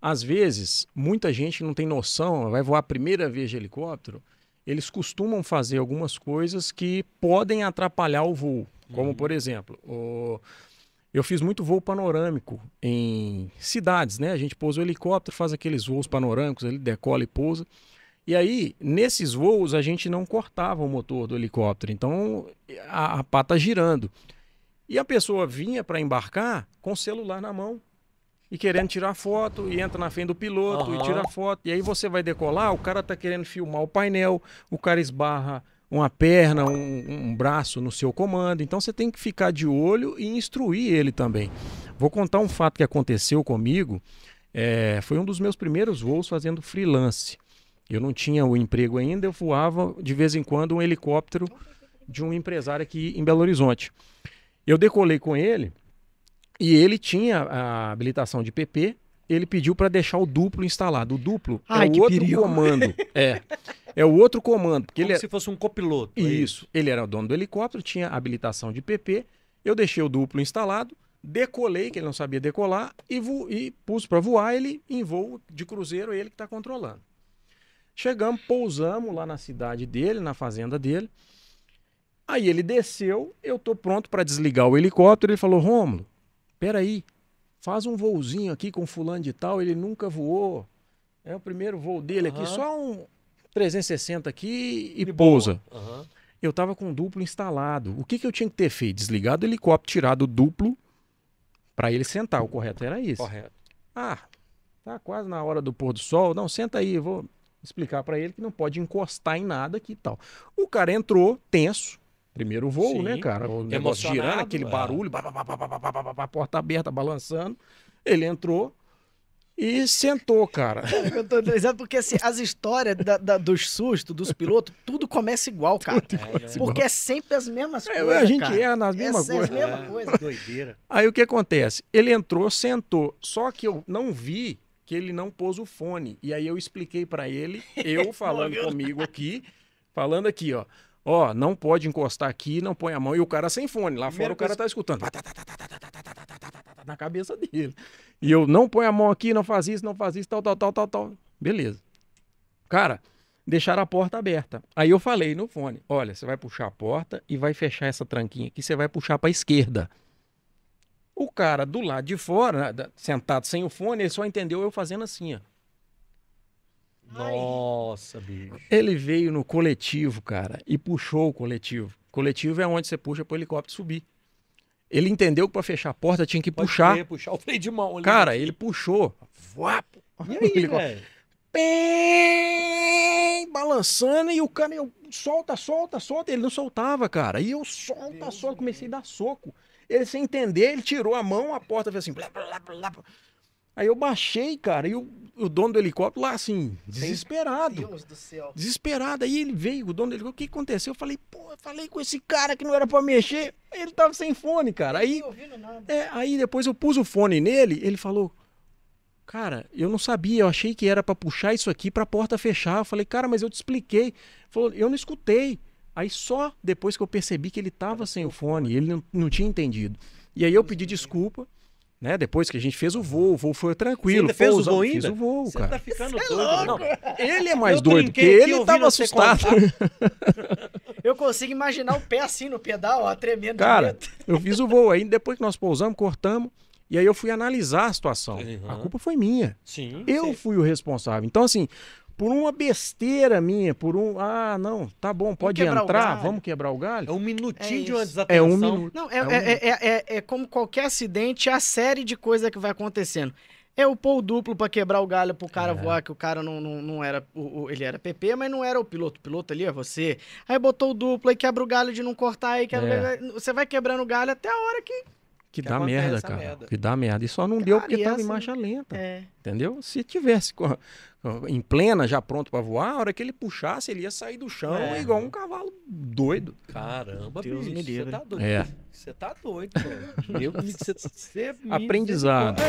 Às vezes, muita gente não tem noção, vai voar a primeira vez de helicóptero, eles costumam fazer algumas coisas que podem atrapalhar o voo. Como, uhum. por exemplo, o... eu fiz muito voo panorâmico em cidades, né? A gente pousa o helicóptero, faz aqueles voos panorâmicos, ele decola e pousa. E aí, nesses voos, a gente não cortava o motor do helicóptero. Então, a, a pata tá girando. E a pessoa vinha para embarcar com o celular na mão e querendo tirar foto, e entra na frente do piloto uhum. e tira foto. E aí você vai decolar, o cara tá querendo filmar o painel, o cara esbarra uma perna, um, um, braço no seu comando. Então você tem que ficar de olho e instruir ele também. Vou contar um fato que aconteceu comigo. É, foi um dos meus primeiros voos fazendo freelance. Eu não tinha o emprego ainda, eu voava de vez em quando um helicóptero de um empresário aqui em Belo Horizonte. Eu decolei com ele e ele tinha a habilitação de PP, ele pediu para deixar o duplo instalado. O duplo é Ai, é o outro perigo. comando. É. É o outro comando. Porque Como ele é se é... fosse um copiloto. É isso. isso. Ele era o dono do helicóptero, tinha habilitação de PP. Eu deixei o duplo instalado, decolei, que ele não sabia decolar, e, vo... e pus para voar ele em voo de cruzeiro, ele que está controlando. Chegamos, pousamos lá na cidade dele, na fazenda dele. Aí ele desceu, eu tô pronto para desligar o helicóptero. Ele falou: Rômulo, peraí, faz um voozinho aqui com fulano de tal, ele nunca voou. É o primeiro voo dele uhum. aqui, só um 360 aqui e, pousa. Uhum. Eu tava com o duplo instalado. O que, que eu tinha que ter feito? Desligado o helicóptero, tirado o duplo para ele sentar. O correto era isso. Correto. Ah, tá quase na hora do pôr do sol. Não, senta aí, vou explicar para ele que não pode encostar em nada aqui e tal. O cara entrou tenso, Primeiro voo, né, Sim. né, cara? O negócio girando, aquele é. barulho, bah, bah, bah, porta aberta, balançando. Ele entrou e sentou, cara. Eu tô dizendo porque assim, as histórias da, da, dos sustos, dos pilotos, tudo começa igual, cara. É, é. porque é sempre as mesmas é, coisas. A gente cara. erra é nas mesmas coisas. É, as mesmas coisas. Doideira. Aí o que acontece? Ele entrou, sentou, só que eu não vi que ele não pôs o fone. E aí eu expliquei para ele, eu falando comigo aqui, falando aqui, ó. Ó, não pode encostar aqui, não põe a mão. E o cara sem fone. Lá fora o cara coisa... tá escutando. Na cabeça dele. E eu não põe a mão aqui, não faz isso, não faz isso, tal, tal, tal, tal, tal. Beleza. Cara, deixaram a porta aberta. Aí eu falei no fone: olha, você vai puxar a porta e vai fechar essa tranquinha aqui, você vai puxar para a esquerda. O cara do lado de fora, sentado sem o fone, ele só entendeu eu fazendo assim, ó. Nossa, bicho. Ele veio no coletivo, cara, e puxou o coletivo. Coletivo é onde você puxa pro helicóptero subir. Ele entendeu que para fechar a porta tinha que Pode puxar. Ter, puxar o freio de mão. Ali. Cara, ele puxou. Vapo. E aí, velho? Bem, balançando e o cara eu, solta, solta, solta. Ele não soltava, cara. E eu solta, solta, comecei a dar soco. Ele sem entender, ele tirou a mão, a porta fez assim. Blá, blá, blá, blá. Aí eu baixei, cara, e o, o dono do helicóptero lá, assim, desesperado. Meu Deus do céu. Desesperado. Aí ele veio, o dono do helicóptero, o que aconteceu? Eu falei, pô, eu falei com esse cara que não era pra mexer. Ele tava sem fone, cara. Aí, é, aí depois eu pus o fone nele, ele falou, cara, eu não sabia, eu achei que era para puxar isso aqui pra porta fechar. Eu falei, cara, mas eu te expliquei. Ele falou, eu não escutei. Aí só depois que eu percebi que ele tava sem o fone, ele não, não tinha entendido. E aí eu pedi desculpa. Né? Depois que a gente fez o voo, o voo foi tranquilo. Você fez o voo ainda? Fiz o voo, Você cara. tá ficando Cê é doido. Né? ele é mais eu doido, que ele tava tá assustado. eu consigo imaginar o pé assim no pedal, ó, tremendo. Cara, eu fiz o voo ainda, depois que nós pousamos, cortamos. E aí eu fui analisar a situação. Uhum. A culpa foi minha. Sim. Eu sim. fui o responsável. Então, assim, por uma besteira minha, por um. Ah, não, tá bom, pode entrar, vamos quebrar o galho. É um minutinho é de uma desatenção. É um minuto. Não, é, é, um é, é, como qualquer acidente, a série de coisa que vai acontecendo. É o pôr duplo para quebrar o galho pro cara voar, que o cara não, não, não era. O, ele era PP, mas não era o piloto. O piloto ali é você. Aí botou o duplo, aí quebra o galho de não cortar, aí quebra, Você vai quebrando o galho até a hora que que, que dá merda, cara. Merda. Que dá merda. E só não deu porque estava em marcha lenta. É. Entendeu? Se tivesse em plena, já pronto para voar, a hora que ele puxasse, ele ia sair do chão é. igual um cavalo doido. Caramba, Deus bicho, você tá doido. É. Você tá doido, pô. Meu, você, você é Aprendizado.